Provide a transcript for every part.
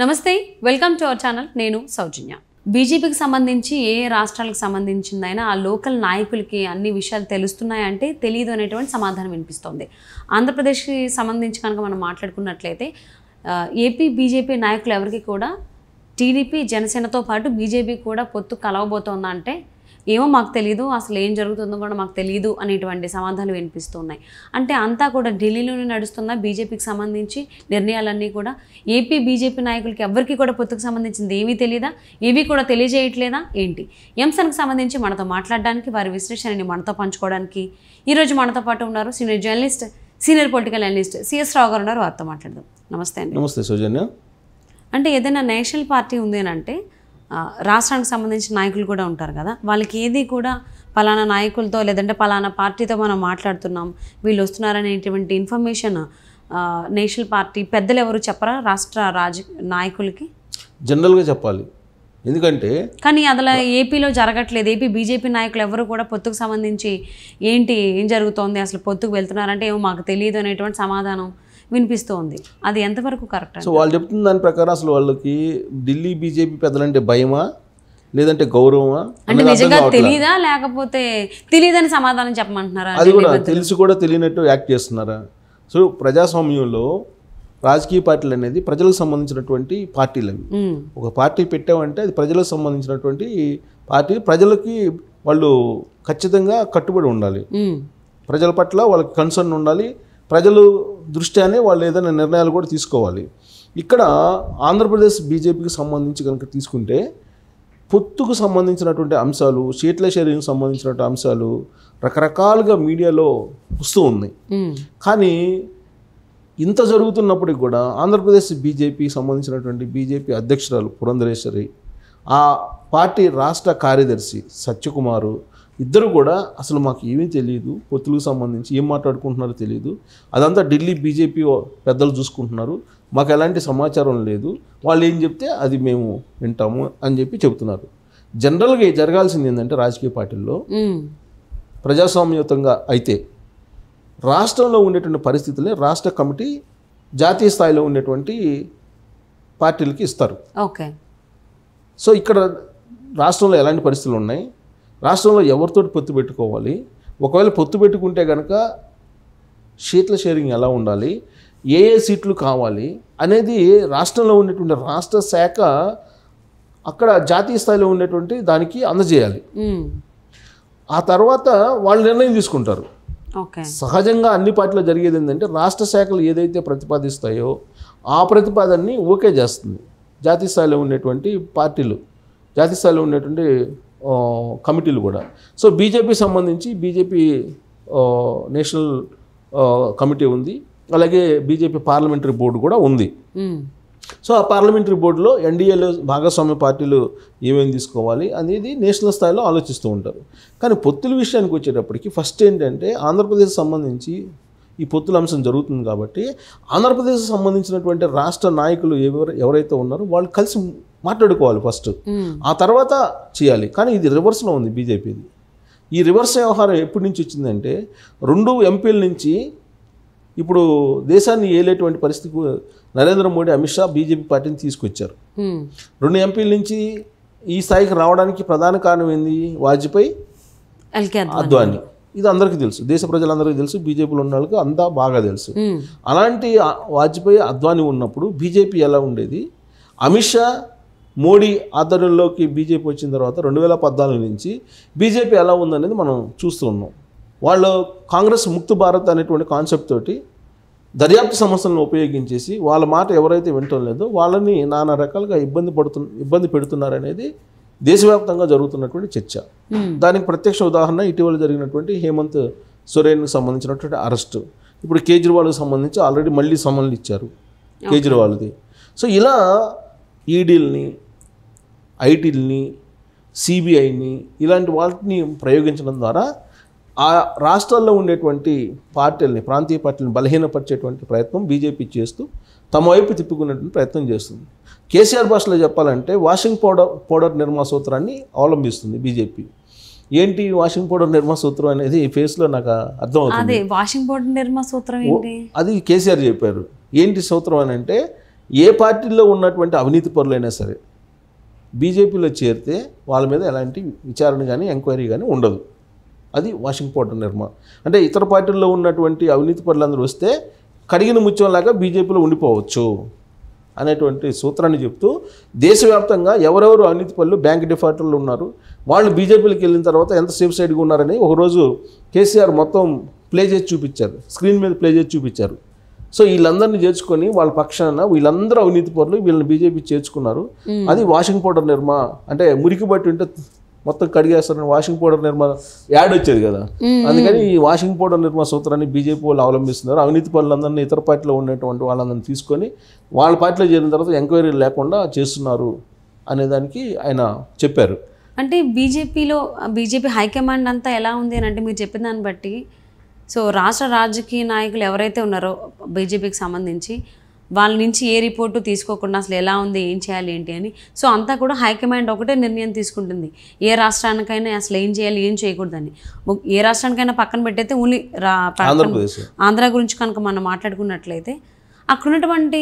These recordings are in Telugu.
నమస్తే వెల్కమ్ టు అవర్ ఛానల్ నేను సౌజన్య బీజేపీకి సంబంధించి ఏ రాష్ట్రాలకు సంబంధించిందైనా ఆ లోకల్ నాయకులకి అన్ని విషయాలు తెలుస్తున్నాయంటే తెలియదు అనేటువంటి సమాధానం వినిపిస్తోంది ఆంధ్రప్రదేశ్కి సంబంధించి కనుక మనం మాట్లాడుకున్నట్లయితే ఏపీ బీజేపీ నాయకులు ఎవరికి కూడా టీడీపీ జనసేనతో పాటు బీజేపీ కూడా పొత్తు కలవబోతోందంటే ఏమో మాకు తెలియదు అసలు ఏం జరుగుతుందో కూడా మాకు తెలియదు అనేటువంటి సమాధానాలు వినిపిస్తున్నాయి అంటే అంతా కూడా ఢిల్లీలోనే నడుస్తున్న బీజేపీకి సంబంధించి నిర్ణయాలన్నీ కూడా ఏపీ బీజేపీ నాయకులకి ఎవరికి కూడా పొత్తుకు సంబంధించింది ఏమీ తెలియదా ఏవి కూడా తెలియజేయట్లేదా ఏంటి ఎంసన్కి సంబంధించి మనతో మాట్లాడడానికి వారి విశ్లేషణని మనతో పంచుకోవడానికి ఈరోజు మనతో పాటు ఉన్నారు senior journalist senior political analyst C S Rao garu వారితో మాట్లాడదాం నమస్తే అండి నమస్తే సుజన్య అంటే ఏదైనా నేషనల్ పార్టీ ఉంది అని అంటే రాష్ట్రానికి సంబంధించిన నాయకులు కూడా ఉంటారు కదా వాళ్ళకి ఏది కూడా పలానా నాయకులతో లేదంటే పలానా పార్టీతో మనం మాట్లాడుతున్నాం వీళ్ళు వస్తున్నారనేటువంటి ఇన్ఫర్మేషన్ నేషనల్ పార్టీ పెద్దలు ఎవరు చెప్పరా రాష్ట్ర రాజ నాయకులకి జనరల్గా చెప్పాలి ఎందుకంటే కానీ అలా ఏపీలో జరగట్లేదు ఏపీ బీజేపీ నాయకులు ఎవరు కూడా పొత్తుకు సంబంధించి ఏంటి ఏం జరుగుతోంది అసలు పొత్తుకు వెళ్తున్నారంటే ఏమో మాకు తెలియదు అనేటువంటి సమాధానం వినిపిస్తోంది అది ఎంతవరకు కరెక్ట్ సో వాళ్ళు చెప్తున్న దాని ప్రకారం అసలు వాళ్ళకి ఢిల్లీ బీజేపీ పెద్దలంటే భయమా లేదంటే గౌరవమా అంటే నిజంగా తెలీదా లేకపోతే తెలియదని సమాధానం చెప్పమంటున్నారా అది కూడా తెలిసి కూడా తెలియనట్టు యాక్ట్ చేస్తున్నారా సో ప్రజాస్వామ్యంలో రాజకీయ పార్టీలు అనేది ప్రజలకు సంబంధించినటువంటి పార్టీలు అవి ఒక పార్టీ పెట్టామంటే అది ప్రజలకు సంబంధించినటువంటి పార్టీ ప్రజలకి వాళ్ళు ఖచ్చితంగా కట్టుబడి ఉండాలి ప్రజల పట్ల వాళ్ళకి కన్సర్న్ ఉండాలి ప్రజలు దృష్ట్యానే వాళ్ళు ఏదైనా నిర్ణయాలు కూడా తీసుకోవాలి ఇక్కడ ఆంధ్రప్రదేశ్ బీజేపీకి సంబంధించి కనుక తీసుకుంటే పొత్తుకు సంబంధించినటువంటి అంశాలు సీట్ల శరీరం సంబంధించినటువంటి అంశాలు రకరకాలుగా మీడియాలో వస్తూ ఉన్నాయి కానీ ఇంత జరుగుతున్నప్పటికి కూడా ఆంధ్రప్రదేశ్ బీజేపీకి సంబంధించినటువంటి బీజేపీ అధ్యక్షురాలు పురంధరేశ్వరి ఆ పార్టీ రాష్ట్ర కార్యదర్శి సత్యకుమారు ఇద్దరు కూడా అసలు మాకు ఏమీ తెలియదు పొత్తులకు సంబంధించి ఏం మాట్లాడుకుంటున్నారో తెలియదు అదంతా ఢిల్లీ బీజేపీ పెద్దలు చూసుకుంటున్నారు మాకు ఎలాంటి సమాచారం లేదు వాళ్ళు ఏం చెప్తే అది మేము వింటాము అని చెప్పి చెబుతున్నారు జనరల్గా జరగాల్సింది ఏంటంటే రాజకీయ పార్టీల్లో ప్రజాస్వామ్యుతంగా అయితే రాష్ట్రంలో ఉండేటువంటి పరిస్థితులే రాష్ట్ర కమిటీ జాతీయ స్థాయిలో ఉండేటువంటి పార్టీలకి ఇస్తారు ఓకే సో ఇక్కడ రాష్ట్రంలో ఎలాంటి పరిస్థితులు ఉన్నాయి రాష్ట్రంలో ఎవరితో పొత్తు పెట్టుకోవాలి ఒకవేళ పొత్తు పెట్టుకుంటే కనుక సీట్ల షేరింగ్ ఎలా ఉండాలి ఏ ఏ సీట్లు కావాలి అనేది రాష్ట్రంలో ఉన్నటువంటి రాష్ట్ర శాఖ అక్కడ జాతీయ స్థాయిలో ఉండేటువంటి దానికి అందజేయాలి ఆ తర్వాత వాళ్ళు నిర్ణయం తీసుకుంటారు సహజంగా అన్ని పార్టీలో జరిగేది ఏంటంటే రాష్ట్ర శాఖలు ఏదైతే ప్రతిపాదిస్తాయో ఆ ప్రతిపాదనని ఓకే చేస్తుంది జాతీయ స్థాయిలో ఉండేటువంటి పార్టీలు జాతీయ స్థాయిలో ఉండేటువంటి కమిటీలు కూడా సో బీజేపీ సంబంధించి బీజేపీ నేషనల్ కమిటీ ఉంది అలాగే బీజేపీ పార్లమెంటరీ బోర్డు కూడా ఉంది సో ఆ పార్లమెంటరీ బోర్డులో ఎన్డీఏలో భాగస్వామ్య పార్టీలు ఏమేమి తీసుకోవాలి అనేది నేషనల్ స్థాయిలో ఆలోచిస్తూ ఉంటారు కానీ పొత్తుల విషయానికి వచ్చేటప్పటికి ఫస్ట్ ఏంటంటే ఆంధ్రప్రదేశ్ సంబంధించి ఈ పొత్తుల అంశం జరుగుతుంది కాబట్టి ఆంధ్రప్రదేశ్ సంబంధించినటువంటి రాష్ట్ర నాయకులు ఎవరు ఎవరైతే ఉన్నారో వాళ్ళు కలిసి మాట్లాడుకోవాలి ఫస్ట్ ఆ తర్వాత చేయాలి కానీ ఇది రివర్స్లో ఉంది బీజేపీది ఈ రివర్స్ వ్యవహారం ఎప్పటి నుంచి వచ్చిందంటే రెండు ఎంపీల నుంచి ఇప్పుడు దేశాన్ని ఏలేటువంటి పరిస్థితి నరేంద్ర మోడీ అమిత్ షా బీజేపీ పార్టీని తీసుకొచ్చారు రెండు ఎంపీల నుంచి ఈ స్థాయికి రావడానికి ప్రధాన కారణం ఏంది వాజ్పేయి అద్వానీ ఇది అందరికీ తెలుసు దేశ ప్రజలందరికీ తెలుసు బీజేపీలో ఉన్న వాళ్ళకి అంతా బాగా తెలుసు అలాంటి వాజ్పేయి అద్వాని ఉన్నప్పుడు బీజేపీ ఎలా ఉండేది అమిత్ షా మోడీ ఆధ్వర్యంలోకి బీజేపీ వచ్చిన తర్వాత రెండు వేల పద్నాలుగు నుంచి బీజేపీ ఎలా ఉందనేది మనం చూస్తున్నాం వాళ్ళు కాంగ్రెస్ ముక్తి భారత్ అనేటువంటి కాన్సెప్ట్ తోటి దర్యాప్తు సమస్యలను ఉపయోగించేసి వాళ్ళ మాట ఎవరైతే వింటం లేదో వాళ్ళని నానా రకాలుగా ఇబ్బంది పడుతు ఇబ్బంది పెడుతున్నారనేది దేశవ్యాప్తంగా జరుగుతున్నటువంటి చర్చ దానికి ప్రత్యక్ష ఉదాహరణ ఇటీవల జరిగినటువంటి హేమంత్ సొరేన్కి సంబంధించినటువంటి అరెస్ట్ ఇప్పుడు కేజ్రీవాల్కి సంబంధించి ఆల్రెడీ మళ్ళీ సమన్లు ఇచ్చారు కేజ్రీవాల్ది సో ఇలా ఈడీల్ని ఐటీల్ని సిబిఐని ఇలాంటి వాటిని ప్రయోగించడం ద్వారా ఆ రాష్ట్రాల్లో ఉండేటువంటి పార్టీలని ప్రాంతీయ పార్టీలను బలహీనపరిచేటువంటి ప్రయత్నం బీజేపీ చేస్తూ తమ వైపు తిప్పుకునేటువంటి ప్రయత్నం చేస్తుంది కేసీఆర్ భాషలో చెప్పాలంటే వాషింగ్ పౌడర్ పౌడర్ నిర్మా సూత్రాన్ని అవలంబిస్తుంది బీజేపీ ఏంటి వాషింగ్ పౌడర్ నిర్మా సూత్రం అనేది ఈ ఫేస్లో నాకు అర్థం అవుతుంది వాషింగ్ పౌడర్ నిర్మా సూత్రం అది కేసీఆర్ చెప్పారు ఏంటి సూత్రం అని అంటే ఏ పార్టీలో ఉన్నటువంటి అవినీతి పరులైనా సరే బీజేపీలో చేరితే వాళ్ళ మీద ఎలాంటి విచారణ కానీ ఎంక్వైరీ కానీ ఉండదు అది వాషింగ్ పౌడర్ నిర్మ అంటే ఇతర పార్టీల్లో ఉన్నటువంటి అవినీతి పరులందరూ వస్తే కడిగిన ముత్యంలాగా బీజేపీలో ఉండిపోవచ్చు అనేటువంటి సూత్రాన్ని చెప్తూ దేశవ్యాప్తంగా ఎవరెవరు అవినీతి పనులు బ్యాంక్ డిఫాల్టర్లు ఉన్నారు వాళ్ళు బీజేపీలకి వెళ్ళిన తర్వాత ఎంత సేఫ్ సైడ్గా ఉన్నారని ఒకరోజు కేసీఆర్ మొత్తం ప్లే చేసి చూపించారు స్క్రీన్ మీద ప్లే చేసి చూపించారు సో వీళ్ళందరినీ చేర్చుకొని వాళ్ళ పక్షాన వీళ్ళందరూ అవినీతి పనులు వీళ్ళని బీజేపీ చేర్చుకున్నారు అది వాషింగ్ పౌడర్ నిర్మా అంటే మురికి బట్టి ఉంటే మొత్తం కడిగేస్తారని వాషింగ్ పౌడర్ నిర్మాణ యాడ్ వచ్చేది కదా అందుకని ఈ వాషింగ్ పౌడర్ నిర్మాణ సూత్రాన్ని బీజేపీ వాళ్ళు అవలంబిస్తున్నారు అవినీతి పనులందరినీ ఇతర పార్టీలో ఉండేటువంటి వాళ్ళందరినీ తీసుకొని వాళ్ళ పార్టీలో చేరిన తర్వాత ఎంక్వైరీ లేకుండా చేస్తున్నారు అనే దానికి ఆయన చెప్పారు అంటే బీజేపీలో బీజేపీ హైకమాండ్ అంతా ఎలా ఉంది అని అంటే మీరు చెప్పిన దాన్ని బట్టి సో రాష్ట్ర రాజకీయ నాయకులు ఎవరైతే ఉన్నారో బీజేపీకి సంబంధించి వాళ్ళ నుంచి ఏ రిపోర్టు తీసుకోకుండా అసలు ఎలా ఉంది ఏం చేయాలి ఏంటి అని సో అంతా కూడా హైకమాండ్ ఒకటే నిర్ణయం తీసుకుంటుంది ఏ రాష్ట్రానికైనా అసలు ఏం చేయాలి ఏం చేయకూడదని ఏ రాష్ట్రానికైనా పక్కన పెట్టయితే ఓన్లీ ఆంధ్ర గురించి కనుక మనం మాట్లాడుకున్నట్లయితే అక్కడ ఉన్నటువంటి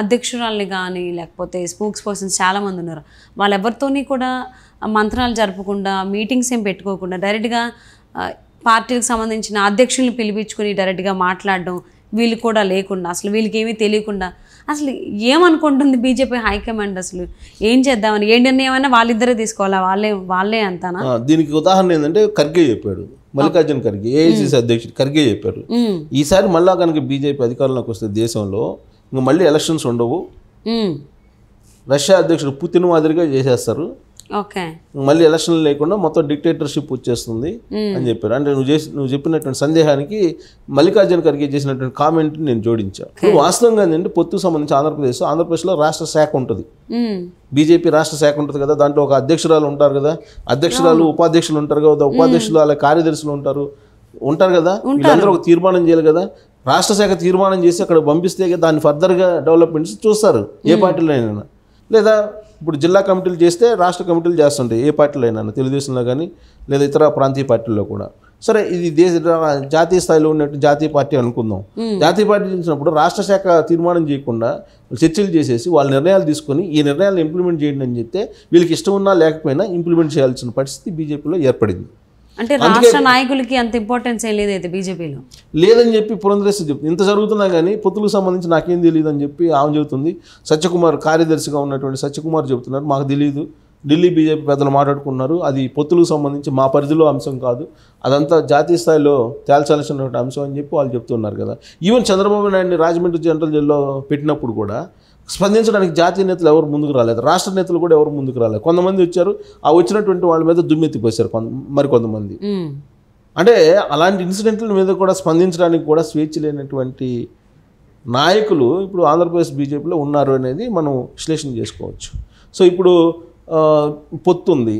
అధ్యక్షురాల్ని కానీ లేకపోతే స్పోక్స్ పర్సన్స్ చాలామంది ఉన్నారు వాళ్ళెవరితోని కూడా మంత్రాలు జరపకుండా మీటింగ్స్ ఏం పెట్టుకోకుండా డైరెక్ట్గా పార్టీలకు సంబంధించిన అధ్యక్షుల్ని పిలిపించుకుని డైరెక్ట్గా మాట్లాడడం వీళ్ళు కూడా లేకుండా అసలు వీళ్ళకి ఏమీ తెలియకుండా అసలు ఏమనుకుంటుంది బీజేపీ హైకమాండ్ అసలు ఏం చేద్దామని ఏ నిర్ణయం వాళ్ళిద్దరే తీసుకోవాలా వాళ్ళే వాళ్ళే అంతానా దీనికి ఉదాహరణ ఏంటంటే ఖర్గే చెప్పాడు మల్లికార్జున ఖర్గే ఏఐసిసి అధ్యక్షుడు ఖర్గే చెప్పాడు ఈసారి మళ్ళా కనుక బీజేపీ అధికారంలోకి వస్తే దేశంలో ఇంకా మళ్ళీ ఎలక్షన్స్ ఉండవు రష్యా అధ్యక్షుడు పుతిన్ మాదిరిగా చేసేస్తారు మళ్ళీ ఎలక్షన్లు లేకుండా మొత్తం డిక్టేటర్షిప్ వచ్చేస్తుంది అని చెప్పారు అంటే నువ్వు చేసి నువ్వు చెప్పినటువంటి సందేహానికి మల్లికార్జున ఖర్గే చేసినటువంటి కామెంట్ నేను జోడించాను నువ్వు వాస్తవంగా ఏంటంటే పొత్తు సంబంధించి ఆంధ్రప్రదేశ్ ఆంధ్రప్రదేశ్లో రాష్ట్ర శాఖ ఉంటుంది బీజేపీ రాష్ట్ర శాఖ ఉంటుంది కదా దాంట్లో ఒక అధ్యక్షురాలు ఉంటారు కదా అధ్యక్షురాలు ఉపాధ్యక్షులు ఉంటారు కదా ఉపాధ్యక్షులు అలా కార్యదర్శులు ఉంటారు ఉంటారు కదా వీళ్ళందరూ ఒక తీర్మానం చేయాలి కదా రాష్ట్ర శాఖ తీర్మానం చేసి అక్కడ పంపిస్తే దాన్ని ఫర్దర్గా డెవలప్మెంట్స్ చూస్తారు ఏ పార్టీలో అయినా లేదా ఇప్పుడు జిల్లా కమిటీలు చేస్తే రాష్ట్ర కమిటీలు చేస్తుంటాయి ఏ పార్టీలో అయినా తెలుగుదేశంలో కానీ లేదా ఇతర ప్రాంతీయ పార్టీల్లో కూడా సరే ఇది దేశ జాతీయ స్థాయిలో ఉన్నట్టు జాతీయ పార్టీ అనుకుందాం జాతీయ పార్టీ చేసినప్పుడు రాష్ట్ర శాఖ తీర్మానం చేయకుండా చర్చలు చేసేసి వాళ్ళ నిర్ణయాలు తీసుకొని ఈ నిర్ణయాలను ఇంప్లిమెంట్ చేయండి అని చెప్తే వీళ్ళకి ఇష్టం ఉన్నా లేకపోయినా ఇంప్లిమెంట్ చేయాల్సిన పరిస్థితి బీజేపీలో ఏర్పడింది అంటే రాష్ట్ర నాయకులకి అంత ఇంపార్టెన్స్ ఏం లేదు అయితే బీజేపీలో లేదని చెప్పి పురంధరేశ్వరి చెప్తుంది ఇంత జరుగుతున్నా కానీ పొత్తులకు సంబంధించి నాకేం తెలియదు అని చెప్పి ఆమె చెబుతుంది సత్యకుమార్ కార్యదర్శిగా ఉన్నటువంటి సత్యకుమార్ చెబుతున్నారు మాకు తెలియదు ఢిల్లీ బీజేపీ పెద్దలు మాట్లాడుకున్నారు అది పొత్తులకు సంబంధించి మా పరిధిలో అంశం కాదు అదంతా జాతీయ స్థాయిలో తేల్చాల్సినటువంటి అంశం అని చెప్పి వాళ్ళు చెప్తున్నారు కదా ఈవెన్ చంద్రబాబు నాయుడిని రాజమండ్రి జనరల్ జైల్లో పెట్టినప్పుడు కూడా స్పందించడానికి జాతీయ నేతలు ఎవరు ముందుకు రాలేదు రాష్ట్ర నేతలు కూడా ఎవరు ముందుకు రాలేదు కొంతమంది వచ్చారు ఆ వచ్చినటువంటి వాళ్ళ మీద మరి మరికొంతమంది అంటే అలాంటి ఇన్సిడెంట్ల మీద కూడా స్పందించడానికి కూడా స్వేచ్ఛ లేనటువంటి నాయకులు ఇప్పుడు ఆంధ్రప్రదేశ్ బీజేపీలో ఉన్నారు అనేది మనం విశ్లేషణ చేసుకోవచ్చు సో ఇప్పుడు పొత్తు ఉంది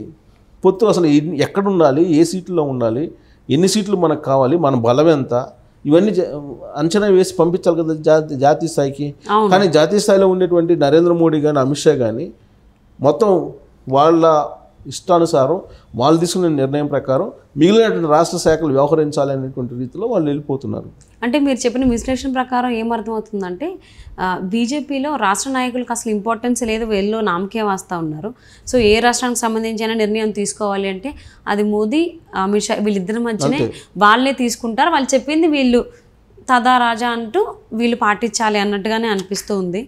పొత్తు అసలు ఎక్కడ ఉండాలి ఏ సీట్లో ఉండాలి ఎన్ని సీట్లు మనకు కావాలి మన బలం ఎంత ఇవన్నీ అంచనా వేసి పంపించాలి కదా జాతి జాతీయ స్థాయికి కానీ జాతీయ స్థాయిలో ఉండేటువంటి నరేంద్ర మోడీ కానీ అమిత్ షా కానీ మొత్తం వాళ్ళ ఇష్టానుసారం వాళ్ళు తీసుకునే నిర్ణయం ప్రకారం మిగిలినటువంటి రాష్ట్ర శాఖలు వ్యవహరించాలి అనేటువంటి రీతిలో వాళ్ళు వెళ్ళిపోతున్నారు అంటే మీరు చెప్పిన విశ్లేషణ ప్రకారం ఏమర్థమవుతుందంటే బీజేపీలో రాష్ట్ర నాయకులకు అసలు ఇంపార్టెన్స్ లేదు వెళ్ళు నామకే వాస్తా ఉన్నారు సో ఏ రాష్ట్రానికి సంబంధించిన నిర్ణయం తీసుకోవాలి అంటే అది మోదీ అమిత్ షా వీళ్ళిద్దరి మధ్యనే వాళ్ళే తీసుకుంటారు వాళ్ళు చెప్పింది వీళ్ళు తదా రాజా అంటూ వీళ్ళు పాటించాలి అన్నట్టుగానే అనిపిస్తూ ఉంది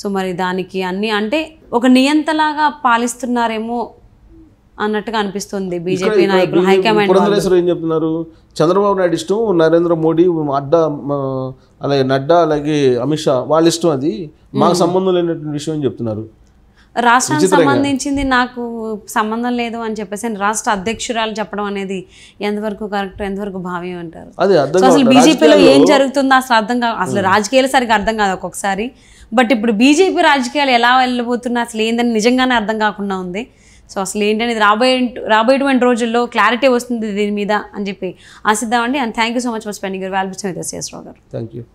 సో మరి దానికి అన్నీ అంటే ఒక నియంతలాగా పాలిస్తున్నారేమో అన్నట్టుగా అనిపిస్తుంది బీజేపీ నాయకులు హైకమాండ్ ఏం చెప్తున్నారు చంద్రబాబు నాయుడు ఇష్టం నరేంద్ర మోడీ అడ్డా అలాగే నడ్డా అలాగే అమిత్ షా వాళ్ళ ఇష్టం అది మాకు సంబంధం లేనటువంటి విషయం అని చెప్తున్నారు రాష్ట్రానికి సంబంధించింది నాకు సంబంధం లేదు అని చెప్పేసి రాష్ట్ర అధ్యక్షురాలు చెప్పడం అనేది ఎంతవరకు కరెక్ట్ ఎంతవరకు భావ్యం అంటారు అసలు బీజేపీలో ఏం జరుగుతుందో అసలు అర్థం కాదు అసలు రాజకీయాలు సరిగ్గా అర్థం కాదు ఒక్కొక్కసారి బట్ ఇప్పుడు బీజేపీ రాజకీయాలు ఎలా వెళ్ళబోతున్నా అసలు ఏందని నిజంగానే అర్థం కాకుండా ఉంది సో అసలు ఏంటనేది రాబోయే రాబోయేటువంటి రోజుల్లో క్లారిటీ వస్తుంది దీని మీద అని చెప్పి ఆశిద్దామండి and thank you so much for spending your valuable session with SS Rao garu thank you